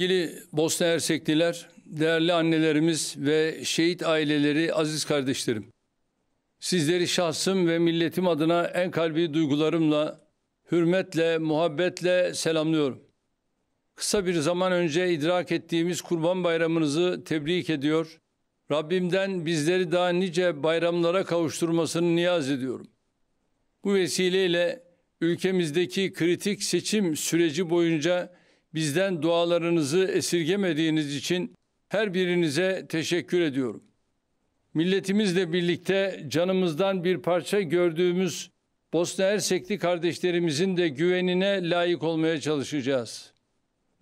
Sevgili Bosna Ersekliler, değerli annelerimiz ve şehit aileleri, aziz kardeşlerim. Sizleri şahsım ve milletim adına en kalbi duygularımla, hürmetle, muhabbetle selamlıyorum. Kısa bir zaman önce idrak ettiğimiz Kurban Bayramınızı tebrik ediyor. Rabbimden bizleri daha nice bayramlara kavuşturmasını niyaz ediyorum. Bu vesileyle ülkemizdeki kritik seçim süreci boyunca bizden dualarınızı esirgemediğiniz için her birinize teşekkür ediyorum. Milletimizle birlikte canımızdan bir parça gördüğümüz Bosna Hersekli kardeşlerimizin de güvenine layık olmaya çalışacağız.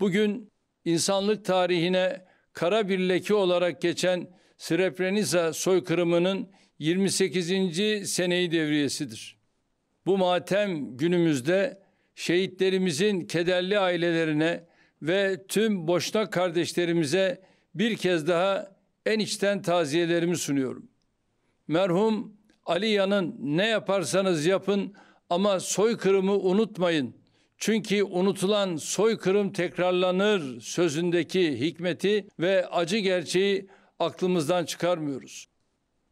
Bugün insanlık tarihine kara bir leke olarak geçen Srebrenica soykırımının 28. seneyi devriyesidir. Bu matem günümüzde şehitlerimizin kederli ailelerine ve tüm Boşnak kardeşlerimize bir kez daha en içten taziyelerimi sunuyorum. Merhum Ali Yan'ın ne yaparsanız yapın ama soykırımı unutmayın. Çünkü unutulan soykırım tekrarlanır sözündeki hikmeti ve acı gerçeği aklımızdan çıkarmıyoruz.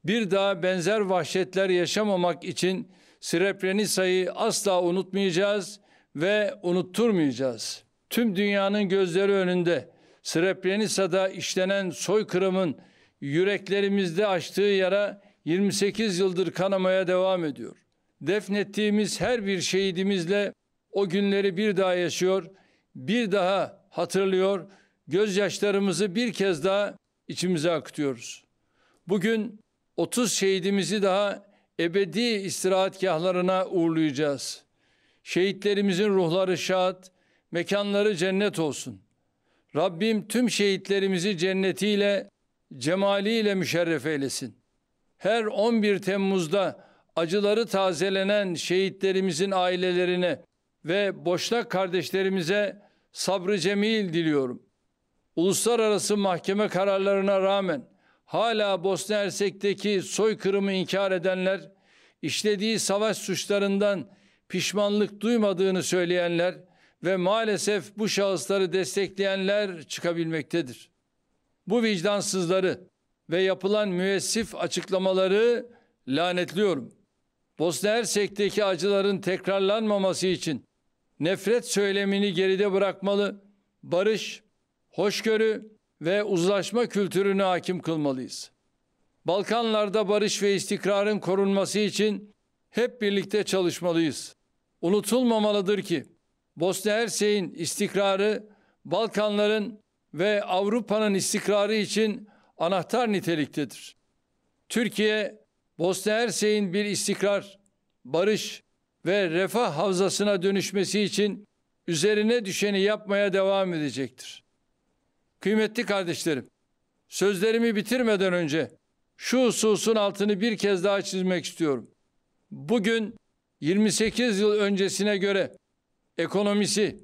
Bir daha benzer vahşetler yaşamamak için Srebrenica'yı asla unutmayacağız ve unutturmayacağız. Tüm dünyanın gözleri önünde Srebrenica'da işlenen soykırımın yüreklerimizde açtığı yara 28 yıldır kanamaya devam ediyor. Defnettiğimiz her bir şehidimizle o günleri bir daha yaşıyor, bir daha hatırlıyor, gözyaşlarımızı bir kez daha içimize akıtıyoruz. Bugün 30 şehidimizi daha ebedi istirahatgahlarına uğurlayacağız. Şehitlerimizin ruhları şad, mekanları cennet olsun. Rabbim tüm şehitlerimizi cennetiyle, cemaliyle müşerref eylesin. Her 11 Temmuz'da acıları tazelenen şehitlerimizin ailelerine ve boşnak kardeşlerimize sabrı cemil diliyorum. Uluslararası mahkeme kararlarına rağmen hala Bosna Hersek'teki soykırımı inkar edenler, işlediği savaş suçlarından pişmanlık duymadığını söyleyenler ve maalesef bu şahısları destekleyenler çıkabilmektedir. Bu vicdansızları ve yapılan müessif açıklamaları lanetliyorum. Bosna Hersek'teki acıların tekrarlanmaması için nefret söylemini geride bırakmalı, barış, hoşgörü ve uzlaşma kültürünü hakim kılmalıyız. Balkanlarda barış ve istikrarın korunması için hep birlikte çalışmalıyız unutulmamalıdır ki Bosna Hersek'in istikrarı Balkanların ve Avrupa'nın istikrarı için anahtar niteliktedir. Türkiye Bosna Hersek'in bir istikrar, barış ve refah havzasına dönüşmesi için üzerine düşeni yapmaya devam edecektir. Kıymetli kardeşlerim, sözlerimi bitirmeden önce şu hususun altını bir kez daha çizmek istiyorum. Bugün 28 yıl öncesine göre ekonomisi,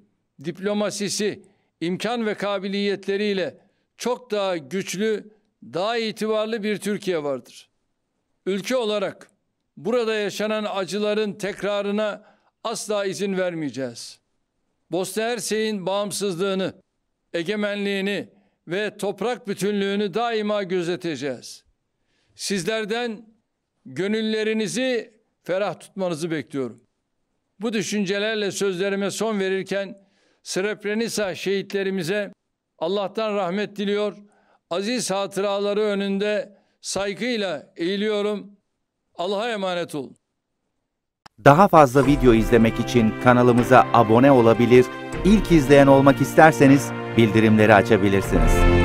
diplomasisi, imkan ve kabiliyetleriyle çok daha güçlü, daha itibarlı bir Türkiye vardır. Ülke olarak burada yaşanan acıların tekrarına asla izin vermeyeceğiz. Bosna Hersek'in bağımsızlığını, egemenliğini ve toprak bütünlüğünü daima gözeteceğiz. Sizlerden gönüllerinizi ferah tutmanızı bekliyorum. Bu düşüncelerle sözlerime son verirken Srebrenica şehitlerimize Allah'tan rahmet diliyor. Aziz hatıraları önünde saygıyla eğiliyorum. Allah'a emanet olun. Daha fazla video izlemek için kanalımıza abone olabilir, İlk izleyen olmak isterseniz bildirimleri açabilirsiniz.